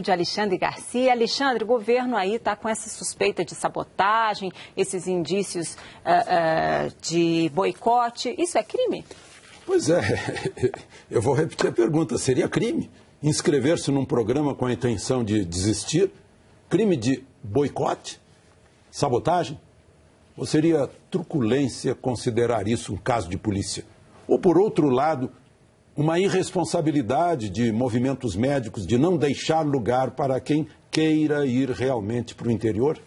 de Alexandre Garcia. Alexandre, o governo aí está com essa suspeita de sabotagem, esses indícios uh, uh, de boicote. Isso é crime? Pois é, eu vou repetir a pergunta: seria crime inscrever-se num programa com a intenção de desistir? Crime de boicote? Sabotagem? Ou seria truculência considerar isso um caso de polícia? Ou, por outro lado, uma irresponsabilidade de movimentos médicos de não deixar lugar para quem queira ir realmente para o interior?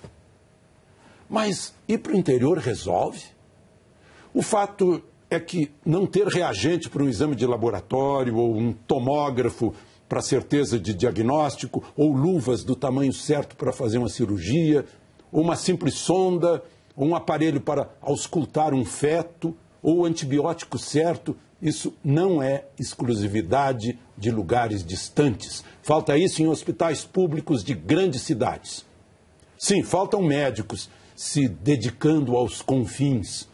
Mas ir para o interior resolve? O fato é que não ter reagente para um exame de laboratório ou um tomógrafo para certeza de diagnóstico, ou luvas do tamanho certo para fazer uma cirurgia, ou uma simples sonda, ou um aparelho para auscultar um feto, ou o antibiótico certo isso não é exclusividade de lugares distantes. Falta isso em hospitais públicos de grandes cidades. Sim, faltam médicos se dedicando aos confins,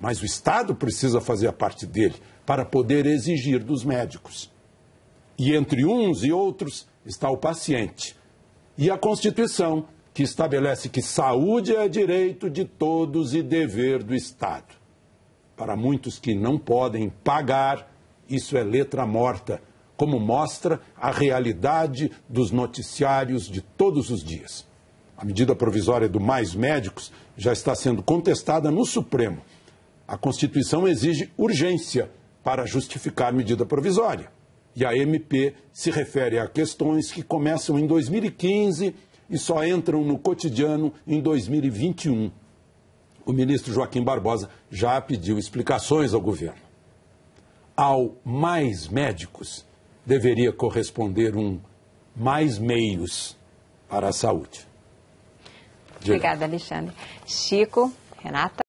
mas o Estado precisa fazer a parte dele para poder exigir dos médicos. E entre uns e outros está o paciente. E a Constituição, que estabelece que saúde é direito de todos e dever do Estado. Para muitos que não podem pagar, isso é letra morta, como mostra a realidade dos noticiários de todos os dias. A medida provisória do Mais Médicos já está sendo contestada no Supremo. A Constituição exige urgência para justificar medida provisória. E a MP se refere a questões que começam em 2015 e só entram no cotidiano em 2021 o ministro Joaquim Barbosa já pediu explicações ao governo. Ao mais médicos deveria corresponder um mais meios para a saúde. Obrigada, Alexandre. Chico, Renata.